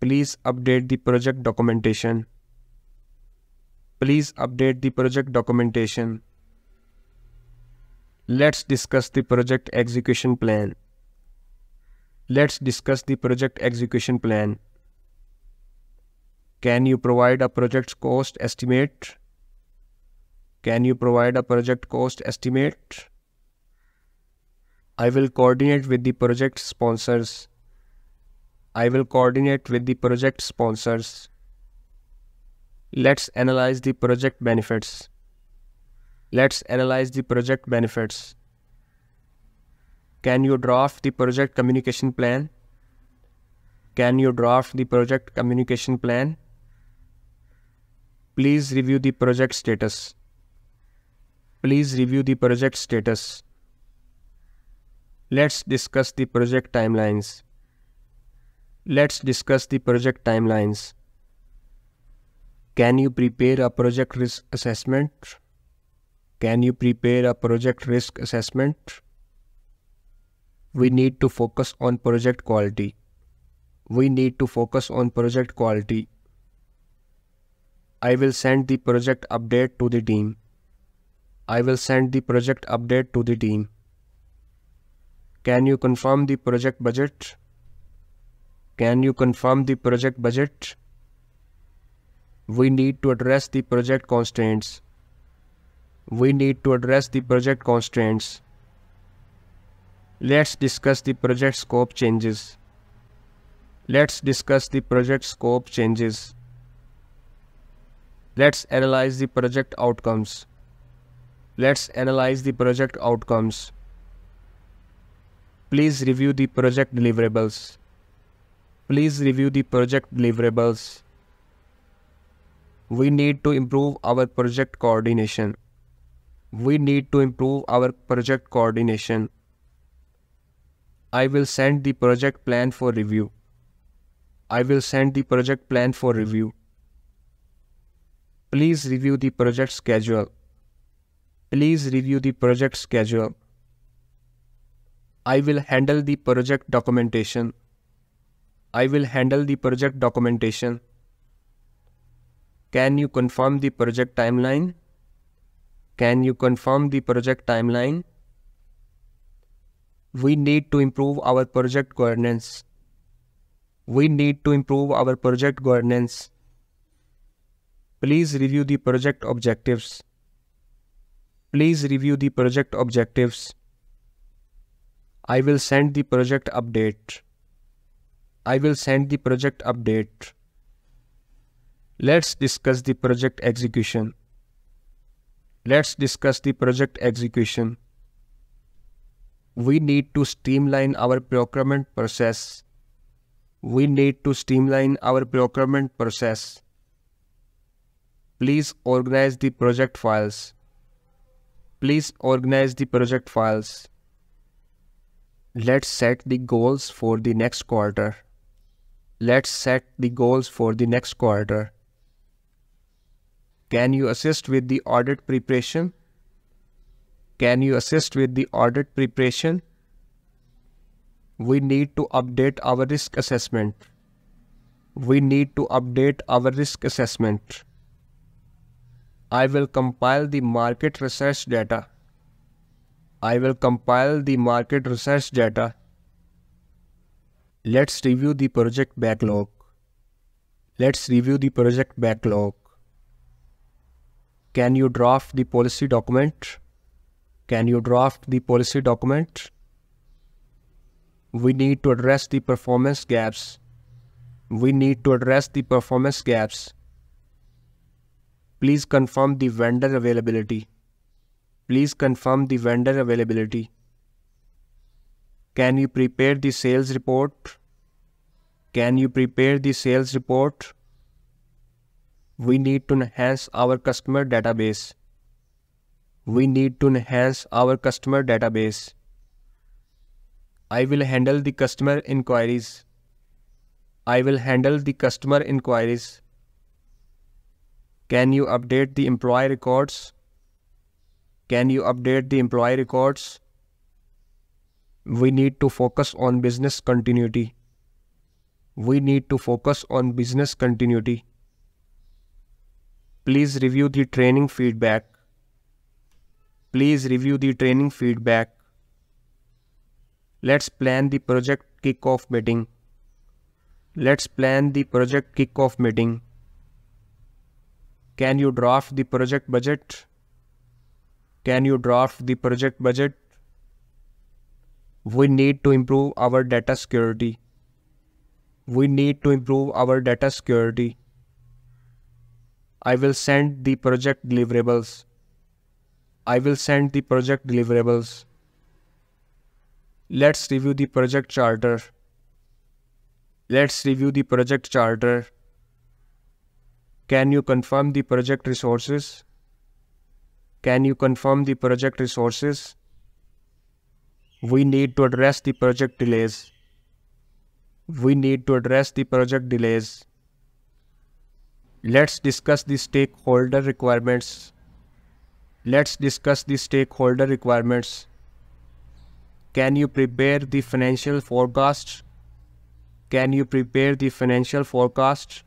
Please update the project documentation. Please update the project documentation. Let's discuss the project execution plan. Let's discuss the project execution plan. Can you provide a project cost estimate? Can you provide a project cost estimate? I will coordinate with the project sponsors. I will coordinate with the project sponsors. Let's analyze the project benefits. Let's analyze the project benefits. Can you draft the project communication plan? Can you draft the project communication plan? Please review the project status. Please review the project status. Let's discuss the project timelines. Let's discuss the project timelines. Can you prepare a project risk assessment? Can you prepare a project risk assessment? We need to focus on project quality. We need to focus on project quality. I will send the project update to the team. I will send the project update to the team. Can you confirm the project budget? Can you confirm the project budget? We need to address the project constraints. We need to address the project constraints. Let's discuss the project scope changes. Let's discuss the project scope changes. Let's analyze the project outcomes. Let's analyze the project outcomes. Please review the project deliverables. Please review the project deliverables. We need to improve our project coordination. We need to improve our project coordination. I will send the project plan for review. I will send the project plan for review. Please review the project schedule. Please review the project schedule. I will handle the project documentation. I will handle the project documentation. Can you confirm the project timeline? Can you confirm the project timeline? We need to improve our project governance. We need to improve our project governance. Please review the project objectives. Please review the project objectives. I will send the project update. I will send the project update. Let's discuss the project execution. Let's discuss the project execution. We need to streamline our procurement process. We need to streamline our procurement process. Please organize the project files. Please organize the project files. Let's set the goals for the next quarter. Let's set the goals for the next quarter. Can you assist with the audit preparation? Can you assist with the audit preparation? We need to update our risk assessment. We need to update our risk assessment. I will compile the market research data. I will compile the market research data. Let's review the project backlog. Let's review the project backlog. Can you draft the policy document? Can you draft the policy document? We need to address the performance gaps. We need to address the performance gaps. Please confirm the vendor availability. Please confirm the vendor availability. Can you prepare the sales report? Can you prepare the sales report? We need to enhance our customer database. We need to enhance our customer database. I will handle the customer inquiries. I will handle the customer inquiries. Can you update the employee records? Can you update the employee records? We need to focus on business continuity we need to focus on business continuity. Please review the training feedback. Please review the training feedback. Let's plan the project kickoff meeting. Let's plan the project kickoff meeting. Can you draft the project budget? Can you draft the project budget? We need to improve our data security we need to improve our data security. I will send the project deliverables. I will send the project deliverables. Let's review the project charter. Let's review the project charter. Can you confirm the project resources? Can you confirm the project resources? We need to address the project delays we need to address the project delays. Let's discuss the stakeholder requirements. Let's discuss the stakeholder requirements. Can you prepare the financial forecast? Can you prepare the financial forecast?